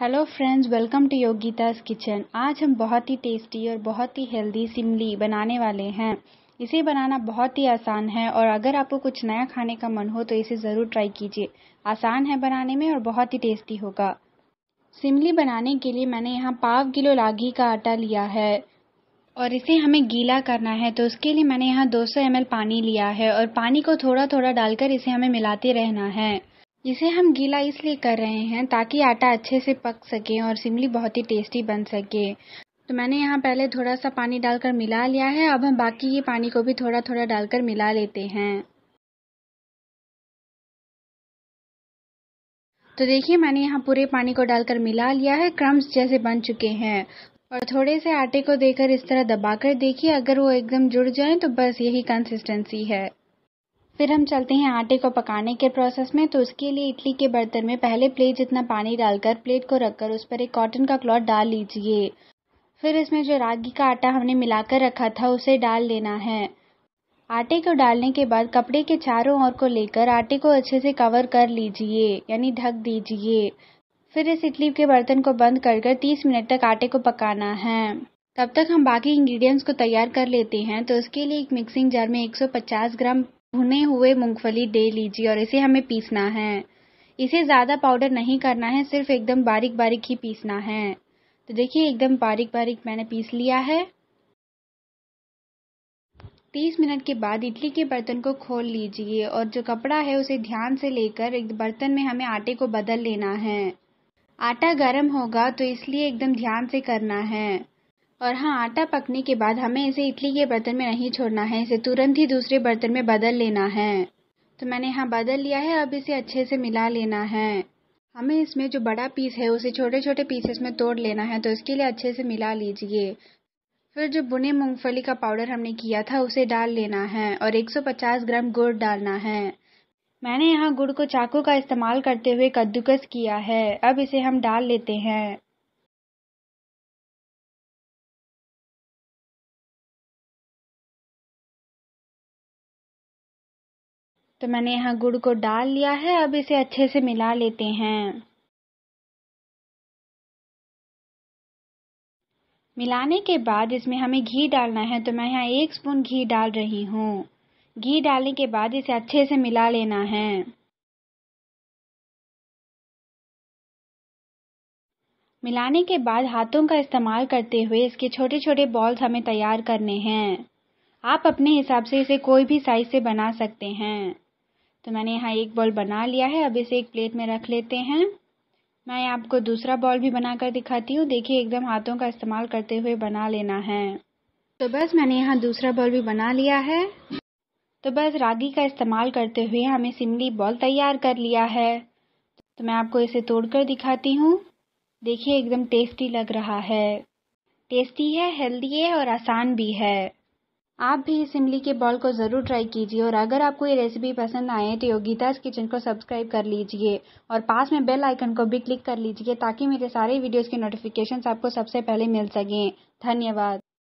hello friends welcome to Yogita's kitchen आज हम बहुत ही टेस्टी और बहुत ही हेल्दी सिमली बनाने वाले हैं इसे बनाना बहुत ही आसान है और अगर आपको कुछ नया खाने का मन हो तो इसे ज़रूर ट्राई कीजिए आसान है बनाने में और बहुत ही टेस्टी होगा सिमली बनाने के लिए मैंने यहाँ पाव किलो लागी का आटा लिया है और इसे हमें गीला करना है तो उसके लिए मैंने यहाँ 200 ml पानी लिया है और पानी को थोड़ा थोड़ा डालकर इसे हमें मिलाते रहना है इसे हम गीला इसलिए कर रहे हैं ताकि आटा अच्छे से पक सके और सिमली बहुत ही टेस्टी बन सके तो मैंने यहाँ पहले थोड़ा सा पानी डालकर मिला लिया है अब हम बाकी ये पानी को भी थोड़ा थोड़ा डालकर मिला लेते हैं तो देखिए मैंने यहाँ पूरे पानी को डालकर मिला लिया है क्रम्स जैसे बन चुके हैं और थोड़े से आटे को देकर इस तरह दबाकर देखिए अगर वो एकदम जुड़ जाए तो बस यही कंसिस्टेंसी है फिर हम चलते हैं आटे को पकाने के प्रोसेस में तो उसके लिए इडली के बर्तन में पहले प्लेट जितना पानी डालकर प्लेट को रखकर उस पर एक कॉटन का क्लॉथ डाल लीजिए फिर इसमें जो रागी का आटा हमने मिलाकर रखा था उसे डाल लेना है आटे को डालने के बाद कपड़े के चारों ओर को लेकर आटे को अच्छे से कवर कर लीजिए यानी ढक दीजिए फिर इस इडली के बर्तन को बंद कर कर तीस मिनट तक आटे को पकाना है तब तक हम बाकी इंग्रेडिएंट्स को तैयार कर लेते हैं तो उसके लिए एक मिक्सिंग जार में 150 ग्राम भुने हुए मूंगफली दे लीजिए और इसे हमें पीसना है इसे ज़्यादा पाउडर नहीं करना है सिर्फ एकदम बारीक बारीक ही पीसना है तो देखिए एकदम बारीक बारीक मैंने पीस लिया है तीस मिनट के बाद इडली के बर्तन को खोल लीजिए और जो कपड़ा है उसे ध्यान से लेकर एक बर्तन में हमें आटे को बदल लेना है आटा गर्म होगा तो इसलिए एकदम ध्यान से करना है और हाँ आटा पकने के बाद हमें इसे इडली के बर्तन में नहीं छोड़ना है इसे तुरंत ही दूसरे बर्तन में बदल लेना है तो मैंने यहाँ बदल लिया है अब इसे अच्छे से मिला लेना है हमें इसमें जो बड़ा पीस है उसे छोटे छोटे पीसेस में तोड़ लेना है तो इसके लिए अच्छे से मिला लीजिए फिर जो बुने मूंगफली का पाउडर हमने किया था उसे डाल लेना है और 150 ग्राम गुड़ डालना है मैंने यहाँ गुड़ को चाकू का इस्तेमाल करते हुए कद्दूकस किया है अब इसे हम डाल लेते हैं तो मैंने यहाँ गुड़ को डाल लिया है अब इसे अच्छे से मिला लेते हैं मिलाने के बाद इसमें हमें घी डालना है तो मैं यहाँ एक स्पून घी डाल रही हूँ घी डालने के बाद इसे अच्छे से मिला लेना है मिलाने के बाद हाथों का इस्तेमाल करते हुए इसके छोटे छोटे बॉल्स हमें तैयार करने हैं आप अपने हिसाब से इसे कोई भी साइज से बना सकते हैं तो मैंने यहाँ एक बॉल बना लिया है अब इसे एक प्लेट में रख लेते हैं मैं आपको दूसरा बॉल भी बनाकर दिखाती हूँ देखिए एकदम हाथों का इस्तेमाल करते हुए बना लेना है तो बस मैंने यहाँ दूसरा बॉल भी बना लिया है तो बस रागी का इस्तेमाल करते हुए हमें सिमली बॉल तैयार कर लिया है तो मैं आपको इसे तोड़कर दिखाती हूँ देखिए एकदम टेस्टी लग रहा है टेस्टी है हेल्दी है और आसान भी है आप भी इस इमली के बॉल को ज़रूर ट्राई कीजिए और अगर आपको ये रेसिपी पसंद आए तो योगिताज किचन को सब्सक्राइब कर लीजिए और पास में बेल आइकन को भी क्लिक कर लीजिए ताकि मेरे सारे वीडियोस के नोटिफिकेशंस आपको सबसे पहले मिल सकें धन्यवाद